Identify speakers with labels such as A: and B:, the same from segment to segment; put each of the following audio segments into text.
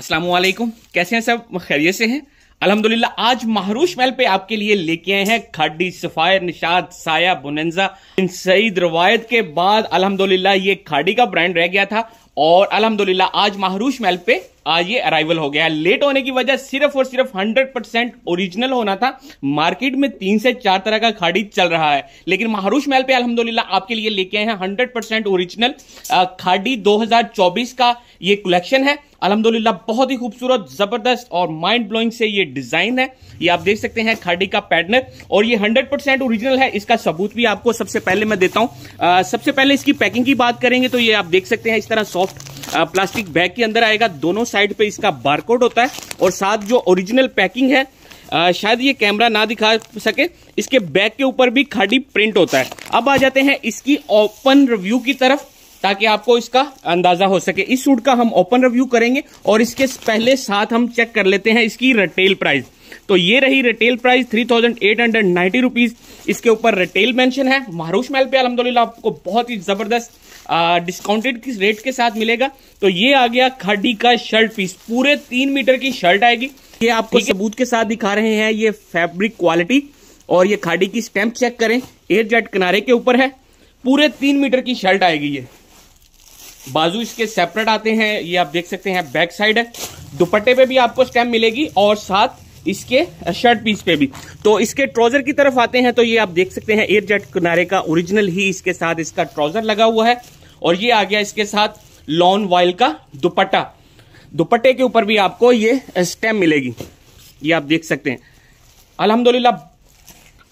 A: अस्सलाम वालेकुम कैसे हैं सब खैरियत से हैं अल्हम्दुलिल्लाह आज महरूश महल पे आपके लिए लेके आए हैं खाडी सफायर निशाद साया बुनजा इन सईद रवायत के बाद अल्हम्दुलिल्लाह ये खाडी का ब्रांड रह गया था और अल्हम्दुलिल्लाह आज महरूश महल पे आज ये अराइवल हो गया है लेट होने की वजह सिर्फ और सिर्फ 100 परसेंट ओरिजिनल होना था मार्केट में तीन से चार तरह का खाड़ी चल रहा है लेकिन महरूश महल पे अल्हम्दुलिल्लाह आपके लिए लेके आए हैं 100 परसेंट ओरिजिनल खाड़ी 2024 का ये कलेक्शन है अलहमदुल्ला बहुत ही खूबसूरत जबरदस्त और माइंड ब्लोइंग से ये डिजाइन है ये आप देख सकते हैं खाड़ी का पैटर्न और ये 100 परसेंट ओरिजिनल है इसका सबूत भी आपको सबसे पहले मैं देता हूं सबसे पहले इसकी पैकिंग की बात करेंगे तो ये आप देख सकते हैं इस तरह सॉफ्ट प्लास्टिक बैग के अंदर आएगा दोनों साइड पे इसका बारकोड होता है और साथ जो ओरिजिनल पैकिंग है आ, शायद ये कैमरा ना दिखा सके इसके बैक के ऊपर भी खाड़ी प्रिंट होता है अब आ जाते हैं इसकी ओपन रिव्यू की तरफ ताकि आपको इसका अंदाजा हो सके इस सूट का हम ओपन रिव्यू करेंगे और इसके पहले साथ हम चेक कर लेते हैं इसकी रिटेल प्राइस तो ये रही retail price three thousand eight hundred ninety rupees इसके ऊपर रिटेल मेंशन है मारूश महल पे अलहमदुल्ला आपको बहुत ही जबरदस्त डिस्काउंटेड किस रेट के साथ मिलेगा तो ये आ गया खाडी का शर्ट पीस पूरे तीन मीटर की शर्ट आएगी ये आपको सबूत के साथ दिखा रहे हैं ये फैब्रिक क्वालिटी और ये खाडी की स्टैंप चेक करें एयर जेट किनारे के ऊपर है पूरे तीन मीटर की शर्ट आएगी ये बाजू इसके सेपरेट आते हैं ये आप देख सकते हैं बैक साइड है दुपट्टे पे भी आपको स्टैम्प मिलेगी और साथ इसके शर्ट पीस पे भी तो इसके ट्राउजर की तरफ आते हैं तो ये आप देख सकते हैं एयर जेट किनारे का ओरिजिनल ही इसके साथ इसका ट्राउजर लगा हुआ है और ये आ गया इसके साथ लॉन वॉयल का दुपट्टा दुपट्टे के ऊपर भी आपको ये स्टैम्प मिलेगी ये आप देख सकते हैं अलहमदुल्ला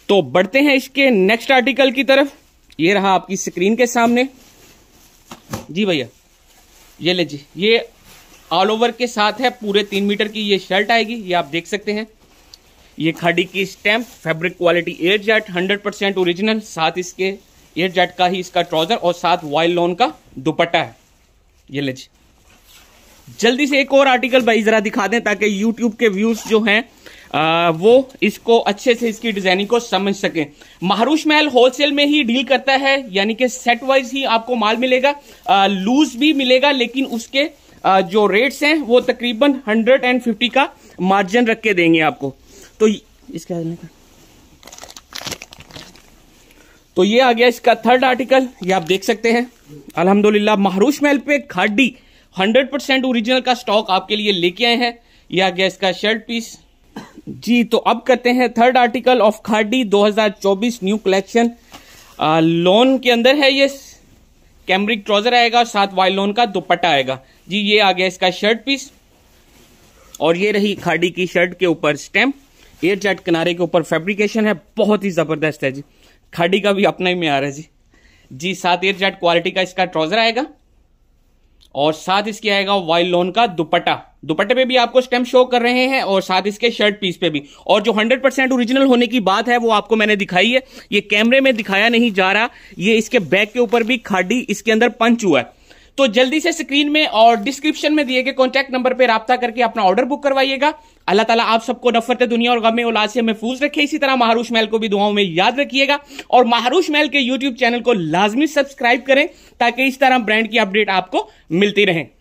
A: तो बढ़ते हैं इसके नेक्स्ट आर्टिकल की तरफ ये रहा आपकी स्क्रीन के सामने जी भैया ये ले जी ये ऑल ओवर के साथ है पूरे तीन मीटर की ये शर्ट आएगी ये आप देख सकते हैं ये खाड़ी की stamp fabric quality air jet hundred percent original साथ इसके एयर जेट का ही इसका ट्राउजर और साथ वाइल लोन का दुपट्टा है ये ले जी जल्दी से एक और आर्टिकल भाई जरा दिखा दें ताकि यूट्यूब के व्यूज जो हैं आ, वो इसको अच्छे से इसकी डिजाइनिंग को समझ सके महारूश महल होलसेल में ही डील करता है यानी कि सेट वाइज ही आपको माल मिलेगा आ, लूज भी मिलेगा लेकिन उसके आ, जो रेट्स हैं वो तकरीबन 150 का मार्जिन रख के देंगे आपको तो का तो ये आ गया इसका थर्ड आर्टिकल ये आप देख सकते हैं अल्हम्दुलिल्लाह महारूश महल पे खाडी 100% ओरिजिनल का स्टॉक आपके लिए लेके आए हैं ये आ गया इसका शर्ट पीस जी तो अब करते हैं थर्ड आर्टिकल ऑफ खाडी 2024 न्यू कलेक्शन लोन के अंदर है ये कैमरिक ट्राउजर आएगा साथ लोन का दुपट्टा आएगा जी ये आ गया इसका शर्ट पीस और ये रही खाड़ी की शर्ट के ऊपर स्टैम्प एयर जेट किनारे के ऊपर फैब्रिकेशन है बहुत ही ज़बरदस्त है जी खाड़ी का भी अपना ही में आ रहा है जी जी साथ एयर जेट क्वालिटी का इसका ट्राउजर आएगा और साथ इसके आएगा वाइल लोन का दुपट्टा दुपट्टे पे भी आपको स्टेम शो कर रहे हैं और साथ इसके शर्ट पीस पे भी और जो 100 परसेंट ओरिजिनल होने की बात है वो आपको मैंने दिखाई है ये कैमरे में दिखाया नहीं जा रहा ये इसके बैक के ऊपर भी खाडी इसके अंदर पंच हुआ है तो जल्दी से स्क्रीन में और डिस्क्रिप्शन में दिए गए कॉन्टैक्ट नंबर पर रबता करके अपना ऑर्डर बुक करवाइएगा अल्लाह ताला आप सबको नफरत दुनिया और गमे उलास से महफूज रखे इसी तरह महारूश महल को भी दुआओं में याद रखिएगा और महारूश महल के यूट्यूब चैनल को लाजमी सब्सक्राइब करें ताकि इस तरह ब्रांड की अपडेट आपको मिलती रहें